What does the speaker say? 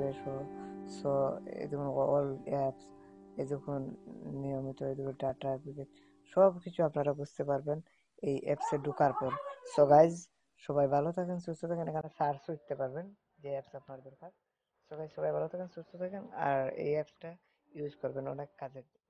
প্লেশো so এই all apps এই দেখুন নিয়মিত এই দেখুন ডাটা অ্যাপ্লিকেট সব কিছু আপনারা বুঝতে পারবেন এই অ্যাপসে ঢোকার পর সো গাইজ সবাই ভালো থাকেন সুস্থ থাকেন এখানে সার্চ করতে পারবেন যে অ্যাপস আপনার দরকার সবাই সবাই ভালো থাকেন সুস্থ থাকেন আর এই অ্যাপসটা ইউজ করবেন অনেক কাজের